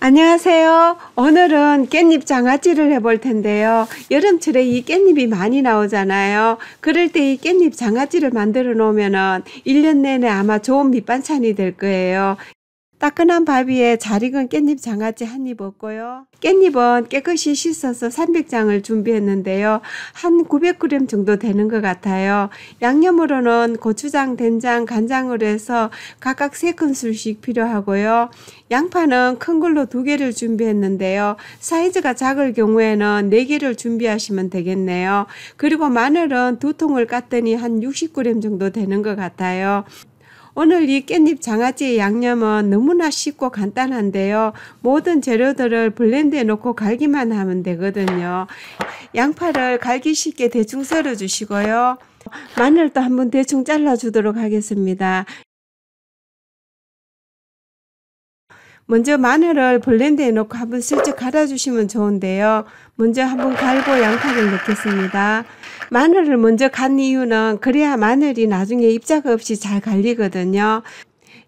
안녕하세요. 오늘은 깻잎 장아찌를 해볼 텐데요. 여름철에 이 깻잎이 많이 나오잖아요. 그럴 때 이 깻잎 장아찌를 만들어 놓으면 1년 내내 아마 좋은 밑반찬이 될 거예요. 따끈한 밥 위에 잘 익은 깻잎 장아찌 한입 얹고요. 깻잎은 깨끗이 씻어서 300장을 준비했는데요. 한 900g 정도 되는 것 같아요. 양념으로는 고추장, 된장, 간장을 해서 각각 3큰술씩 필요하고요. 양파는 큰 걸로 2개를 준비했는데요. 사이즈가 작을 경우에는 4개를 준비하시면 되겠네요. 그리고 마늘은 두통을 깠더니 한 60g 정도 되는 것 같아요. 오늘 이 깻잎 장아찌 의 양념은 너무나 쉽고 간단한데요. 모든 재료들을 블렌드에넣고 갈기만 하면 되거든요. 양파를 갈기 쉽게 대충 썰어 주시고요. 마늘도 한번 대충 잘라 주도록 하겠습니다. 먼저 마늘을 블렌드에넣고 한번 슬쩍 갈아주시면 좋은데요. 먼저 한번 갈고 양파를 넣겠습니다. 마늘을 먼저 간 이유는 그래야 마늘이 나중에 입자가 없이 잘 갈리거든요.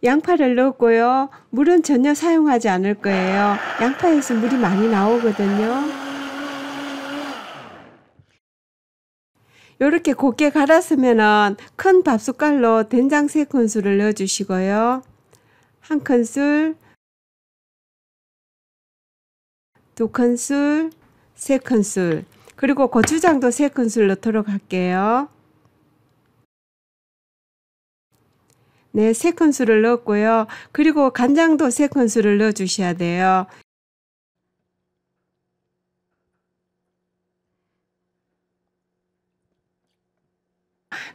양파를 넣었고요. 물은 전혀 사용하지 않을 거예요. 양파에서 물이 많이 나오거든요. 이렇게 곱게 갈았으면큰 밥숟갈로 된장 3큰술을 넣어주시고요. 한 큰술, 두 큰술, 세 큰술 그리고 고추장도 세 큰술 넣도록 할게요. 네, 세 큰술을 넣었고요. 그리고 간장도 세 큰술을 넣어 주셔야 돼요.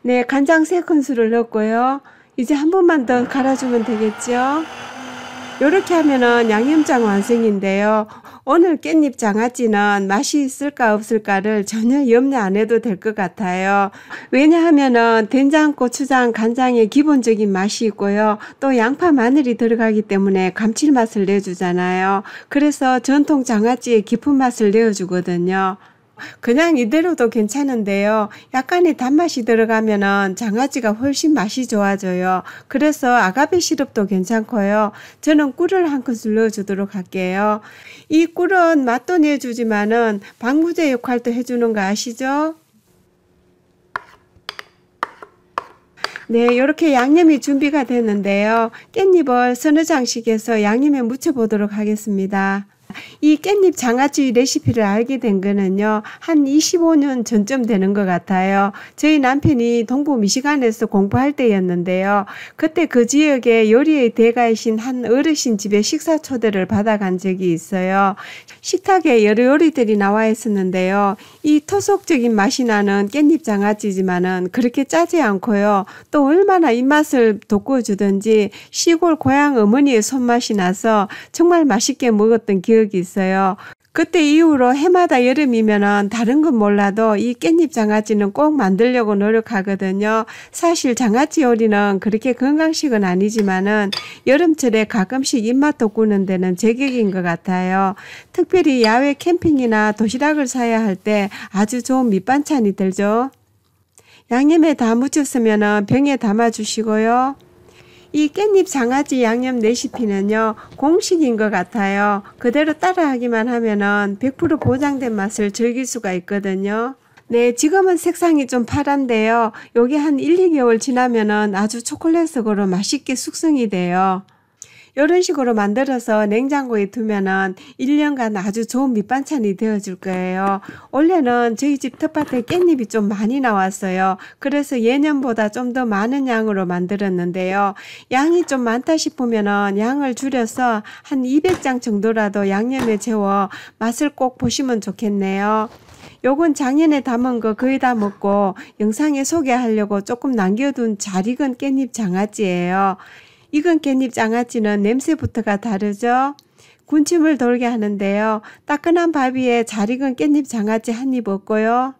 네, 간장 세 큰술을 넣었고요. 이제 한 번만 더 갈아주면 되겠죠? 이렇게 하면은 양념장 완성인데요. 오늘 깻잎 장아찌는 맛이 있을까 없을까를 전혀 염려 안 해도 될 것 같아요. 왜냐하면은 된장, 고추장, 간장의 기본적인 맛이 있고요. 또 양파, 마늘이 들어가기 때문에 감칠맛을 내주잖아요. 그래서 전통 장아찌의 깊은 맛을 내어주거든요. 그냥 이대로도 괜찮은데요. 약간의 단맛이 들어가면 장아찌가 훨씬 맛이 좋아져요. 그래서 아가베 시럽도 괜찮고요. 저는 꿀을 한 큰술 넣어주도록 할게요. 이 꿀은 맛도 내주지만은 방부제 역할도 해주는 거 아시죠? 네, 이렇게 양념이 준비가 됐는데요. 깻잎을 서너 장씩해서 양념에 묻혀보도록 하겠습니다. 이 깻잎 장아찌 레시피를 알게 된 거는요. 한 25년 전쯤 되는 것 같아요. 저희 남편이 동부 미시간에서 공부할 때였는데요. 그때 그 지역에 요리의 대가이신 한 어르신 집에 식사 초대를 받아간 적이 있어요. 식탁에 여러 요리들이 나와 있었는데요. 이 토속적인 맛이 나는 깻잎 장아찌지만은 그렇게 짜지 않고요. 또 얼마나 입맛을 돋구어주든지 시골 고향 어머니의 손맛이 나서 정말 맛있게 먹었던 기억이 적이 있어요. 그때 이후로 해마다 여름이면은 다른 건 몰라도 이 깻잎 장아찌는 꼭 만들려고 노력하거든요. 사실 장아찌 요리는 그렇게 건강식은 아니지만은 여름철에 가끔씩 입맛 돋구는 데는 제격인 것 같아요. 특별히 야외 캠핑이나 도시락을 사야 할 때 아주 좋은 밑반찬이 되죠. 양념에 다묻혔으면 병에 담아 주시고요. 이 깻잎 장아찌 양념 레시피는요 공식인 것 같아요 그대로 따라하기만 하면은 100% 보장된 맛을 즐길 수가 있거든요 네 지금은 색상이 좀 파란데요 여기 한 1, 2개월 지나면은 아주 초콜릿 색으로 맛있게 숙성이 돼요 이런 식으로 만들어서 냉장고에 두면은 1년간 아주 좋은 밑반찬이 되어줄 거예요. 원래는 저희 집 텃밭에 깻잎이 좀 많이 나왔어요. 그래서 예년보다 좀 더 많은 양으로 만들었는데요. 양이 좀 많다 싶으면은 양을 줄여서 한 200장 정도라도 양념에 재워 맛을 꼭 보시면 좋겠네요. 요건 작년에 담은 거 거의 다 먹고 영상에 소개하려고 조금 남겨둔 잘 익은 깻잎 장아찌예요. 익은 깻잎 장아찌는 냄새부터가 다르죠. 군침을 돌게 하는데요. 따끈한 밥 위에 잘 익은 깻잎 장아찌 한입 얻고요.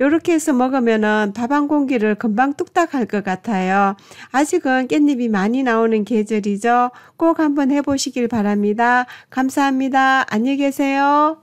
요렇게 해서 먹으면은 밥한 공기를 금방 뚝딱 할 것 같아요. 아직은 깻잎이 많이 나오는 계절이죠. 꼭 한번 해보시길 바랍니다. 감사합니다. 안녕히 계세요.